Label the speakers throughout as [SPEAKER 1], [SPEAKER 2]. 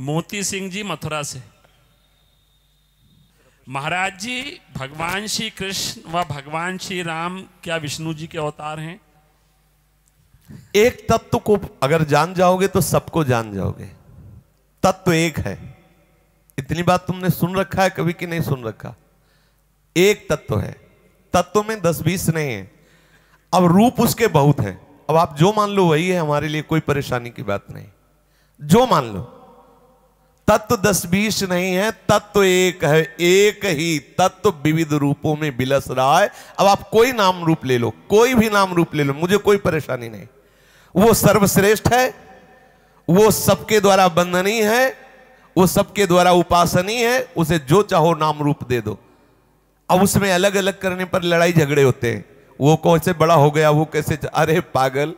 [SPEAKER 1] मोती सिंह जी मथुरा से महाराज जी भगवान श्री कृष्ण व भगवान श्री राम क्या विष्णु जी के अवतार हैं एक तत्व को अगर जान जाओगे तो सबको जान जाओगे तत्व एक है इतनी बात तुमने सुन रखा है कभी कि नहीं सुन रखा एक तत्व है तत्व में दस बीस नहीं है अब रूप उसके बहुत है अब आप जो मान लो वही है हमारे लिए कोई परेशानी की बात नहीं जो मान लो तत्व दस बीस नहीं है तत्व एक है एक ही तत्व विविध रूपों में बिलस रहा है अब आप कोई नाम रूप ले लो कोई भी नाम रूप ले लो मुझे कोई परेशानी नहीं वो सर्वश्रेष्ठ है वो सबके द्वारा बंधनी है वो सबके द्वारा उपासनी है उसे जो चाहो नाम रूप दे दो अब उसमें अलग अलग करने पर लड़ाई झगड़े होते हैं वो कौन से बड़ा हो गया वो कैसे अरे पागल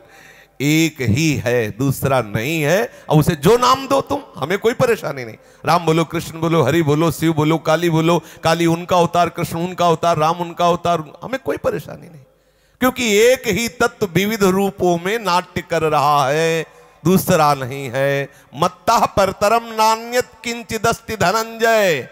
[SPEAKER 1] एक ही है दूसरा नहीं है और उसे जो नाम दो तुम हमें कोई परेशानी नहीं राम बोलो कृष्ण बोलो हरि बोलो शिव बोलो काली बोलो काली उनका अवतार कृष्ण उनका अवतार राम उनका अवतार हमें कोई परेशानी नहीं क्योंकि एक ही तत्व विविध रूपों में नाट्य कर रहा है दूसरा नहीं है मत्ता परतरम नान्यत किंचित धनंजय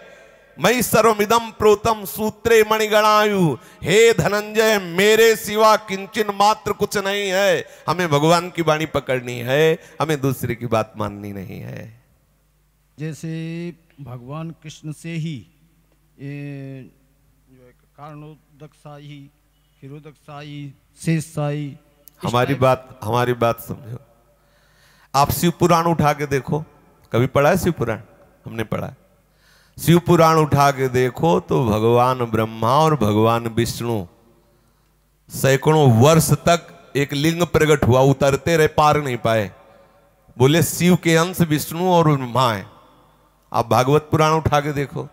[SPEAKER 1] मई सर्विदम प्रोतम सूत्रे मणिगणायु हे धनंजय मेरे सिवा किंचन मात्र कुछ नहीं है हमें भगवान की वाणी पकड़नी है हमें दूसरे की बात माननी नहीं है जैसे भगवान कृष्ण से ही कारणोदक साई शेष साई हमारी बात हमारी बात समझो आप शिव पुराण उठा के देखो कभी पढ़ा है शिव पुराण हमने पढ़ा है शिव पुराण उठा के देखो तो भगवान ब्रह्मा और भगवान विष्णु सैकड़ों वर्ष तक एक लिंग प्रकट हुआ उतरते रहे पार नहीं पाए बोले शिव के अंश विष्णु और ब्रह्मा है आप भागवत पुराण उठा के देखो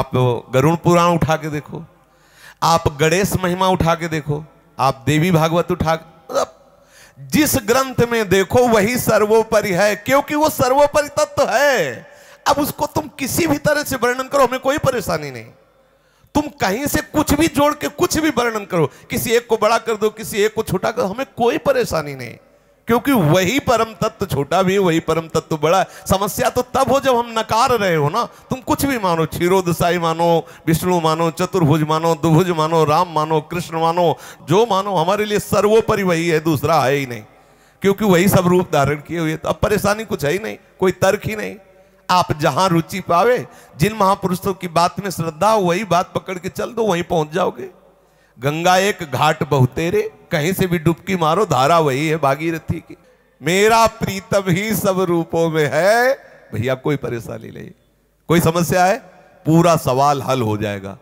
[SPEAKER 1] आप गरुण पुराण उठा के देखो आप गणेश महिमा उठा के देखो आप देवी भागवत उठा मतलब जिस ग्रंथ में देखो वही सर्वोपरि है क्योंकि वो सर्वोपरि तत्व है अब उसको तुम किसी भी तरह से वर्णन करो हमें कोई परेशानी नहीं तुम कहीं से कुछ भी जोड़ के कुछ भी वर्णन करो किसी एक को बड़ा कर दो किसी एक को छोटा कर हमें कोई परेशानी नहीं क्योंकि वही परम तत्व छोटा भी वही परम तत्व बड़ा है समस्या तो तब हो जब हम नकार रहे हो ना तुम कुछ भी मानो दसाई मानो विष्णु मानो चतुर्भुज मानो दुभुज मानो राम मानो कृष्ण मानो जो मानो हमारे लिए सर्वोपरि वही है दूसरा है ही नहीं क्योंकि वही सब रूप धारण किए हुए तो अब परेशानी कुछ है ही नहीं कोई तर्क ही नहीं आप जहां रुचि पावे जिन महापुरुषों की बात में श्रद्धा हो वही बात पकड़ के चल दो वहीं पहुंच जाओगे गंगा एक घाट बहुतेरे कहीं से भी डुबकी मारो धारा वही है भागीरथी की मेरा प्रीतम ही सब रूपों में है भैया कोई परेशानी नहीं कोई समस्या है पूरा सवाल हल हो जाएगा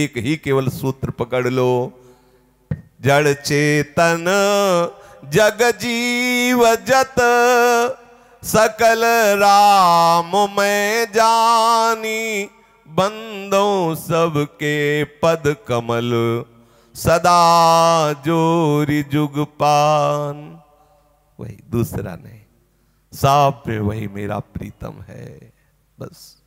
[SPEAKER 1] एक ही केवल सूत्र पकड़ लो जड़ चेतन जग जीव जत सकल राम में जानी बंदों सबके पद कमल सदा जोरी जुगपान वही दूसरा नहीं साफ में वही मेरा प्रीतम है बस